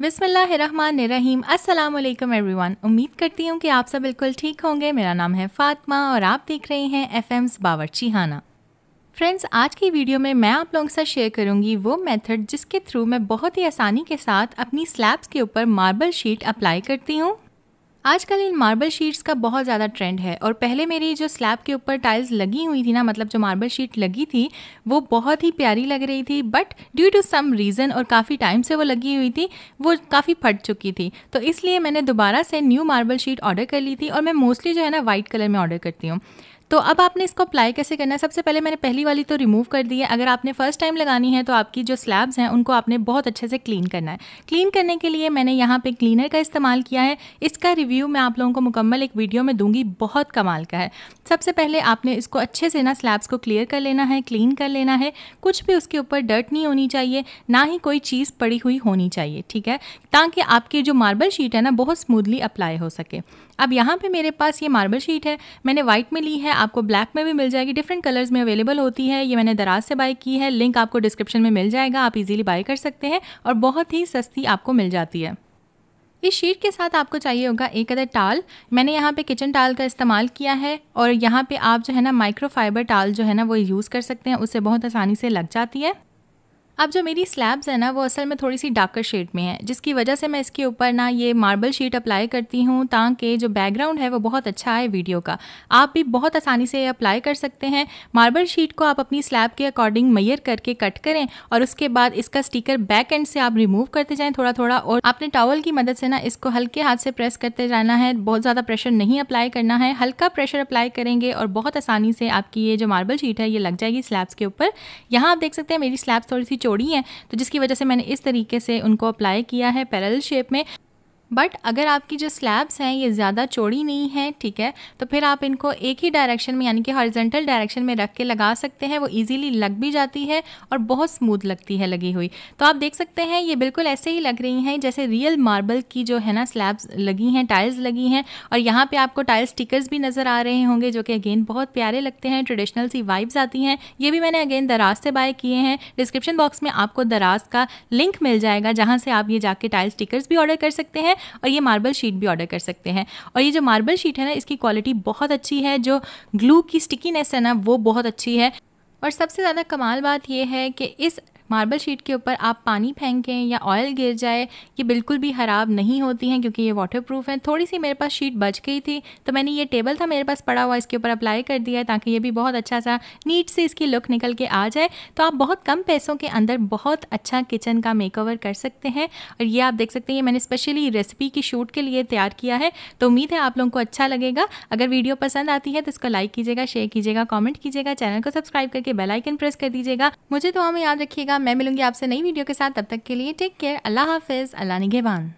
बिसमीम अल्लाम एवरीवन उम्मीद करती हूँ कि आप सब बिल्कुल ठीक होंगे मेरा नाम है फ़ातिमा और आप देख रहे हैं एफ एम्स बावरची हाना फ्रेंड्स आज की वीडियो में मैं आप लोगों के साथ शेयर करूँगी वो मेथड जिसके थ्रू मैं बहुत ही आसानी के साथ अपनी स्लैब्स के ऊपर मार्बल शीट अप्लाई करती हूँ आजकल इन मार्बल शीट्स का बहुत ज़्यादा ट्रेंड है और पहले मेरी जो स्लैब के ऊपर टाइल्स लगी हुई थी ना मतलब जो मार्बल शीट लगी थी वो बहुत ही प्यारी लग रही थी but due to some reason और काफ़ी टाइम से वो लगी हुई थी वो काफ़ी फट चुकी थी तो इसलिए मैंने दोबारा से न्यू मार्बल शीट ऑर्डर कर ली थी और मैं मोस्टली जो है ना वाइट कलर में ऑर्डर करती हूँ तो अब आपने इसको अप्लाई कैसे करना है सबसे पहले मैंने पहली वाली तो रिमूव कर दी है अगर आपने फर्स्ट टाइम लगानी है तो आपकी जो स्लैब्स हैं उनको आपने बहुत अच्छे से क्लीन करना है क्लीन करने के लिए मैंने यहाँ पे क्लीनर का इस्तेमाल किया है इसका रिव्यू मैं आप लोगों को मुकम्मल एक वीडियो में दूंगी बहुत कमाल का है सबसे पहले आपने इसको अच्छे से ना स्लैब्स को क्लियर कर लेना है क्लीन कर लेना है कुछ भी उसके ऊपर डर्ट नहीं होनी चाहिए ना ही कोई चीज़ पड़ी हुई होनी चाहिए ठीक है ताकि आपकी जो मार्बल शीट है ना बहुत स्मूदली अप्लाई हो सके अब यहाँ पे मेरे पास ये मार्बल शीट है मैंने वाइट में ली है आपको ब्लैक में भी मिल जाएगी डिफरेंट कलर्स में अवेलेबल होती है ये मैंने दराज से बाई की है लिंक आपको डिस्क्रिप्शन में मिल जाएगा आप इजीली बाई कर सकते हैं और बहुत ही सस्ती आपको मिल जाती है इस शीट के साथ आपको चाहिए होगा एक अदर टाल मैंने यहाँ पे किचन टाल का इस्तेमाल किया है और यहाँ पे आप जो है ना माइक्रोफाइबर टाल जो है ना वो यूज़ कर सकते हैं उससे बहुत आसानी से लग जाती है अब जो मेरी स्लैब्स है ना वो असल में थोड़ी सी डार्कर शेड में है जिसकी वजह से मैं इसके ऊपर ना ये मार्बल शीट अप्लाई करती हूँ ताकि जो बैकग्राउंड है वो बहुत अच्छा है वीडियो का आप भी बहुत आसानी से ये अप्लाई कर सकते हैं मार्बल शीट को आप अपनी स्लैब के अकॉर्डिंग मैयर करके कट करें और उसके बाद इसका स्टिकर बैक एंड से आप रिमूव करते जाएँ थोड़ा थोड़ा और आपने टावल की मदद से ना इसको हल्के हाथ से प्रेस करते जाना है बहुत ज़्यादा प्रेशर नहीं अप्लाई करना है हल्का प्रेशर अप्लाई करेंगे और बहुत आसानी से आपकी ये जो मार्बल शीट है ये लग जाएगी स्लैब्स के ऊपर यहाँ आप देख सकते हैं मेरी स्लैब्स थोड़ी सी चौड़ी हैं तो जिसकी वजह से मैंने इस तरीके से उनको अप्लाई किया है पैरल शेप में बट अगर आपकी जो स्लैब्स हैं ये ज़्यादा चौड़ी नहीं है ठीक है तो फिर आप इनको एक ही डायरेक्शन में यानी कि हॉरिजेंटल डायरेक्शन में रख के लगा सकते हैं वो इजीली लग भी जाती है और बहुत स्मूथ लगती है लगी हुई तो आप देख सकते हैं ये बिल्कुल ऐसे ही लग रही हैं जैसे रियल मार्बल की जो है ना स्लैब्स लगी हैं टाइल्स लगी हैं और यहाँ पर आपको टाइल्स स्टिकर्स भी नज़र आ रहे होंगे जो कि अगेन बहुत प्यारे लगते हैं ट्रेडिशनल सी वाइब्स आती हैं ये भी मैंने अगेन दराज से बाय किए हैं डिस्क्रिप्शन बॉक्स में आपको दराज का लिंक मिल जाएगा जहाँ से आप ये जाके टाइल स्टिकर्स भी ऑर्डर कर सकते हैं है और ये मार्बल शीट भी ऑर्डर कर सकते हैं और ये जो मार्बल शीट है ना इसकी क्वालिटी बहुत अच्छी है जो ग्लू की स्टिकीनेस है ना वो बहुत अच्छी है और सबसे ज़्यादा कमाल बात यह है कि इस मार्बल शीट के ऊपर आप पानी फेंकें या ऑयल गिर जाए ये बिल्कुल भी ख़राब नहीं होती हैं क्योंकि ये वाटर प्रूफ हैं थोड़ी सी मेरे पास शीट बच गई थी तो मैंने ये टेबल था मेरे पास पड़ा हुआ इसके ऊपर अप्लाई कर दिया है ताकि ये भी बहुत अच्छा सा नीट से इसकी लुक निकल के आ जाए तो आप बहुत कम पैसों के अंदर बहुत अच्छा किचन का मेकओवर कर सकते हैं और ये आप देख सकते हैं ये मैंने स्पेशली रेसिपी की शूट के लिए तैयार किया है तो उम्मीद है आप लोगों को अच्छा लगेगा अगर वीडियो पसंद आती है तो इसको लाइक कीजिएगा शेयर कीजिएगा कॉमेंट कीजिएगा चैनल को सब्सक्राइब करके बेलाइकन प्रेस कर दीजिएगा मुझे तो हमें याद रखिएगा मैं मिलूंगी आपसे नई वीडियो के साथ तब तक के लिए टेक केयर अल्लाह हाफिज़ अल्लाह निगेबान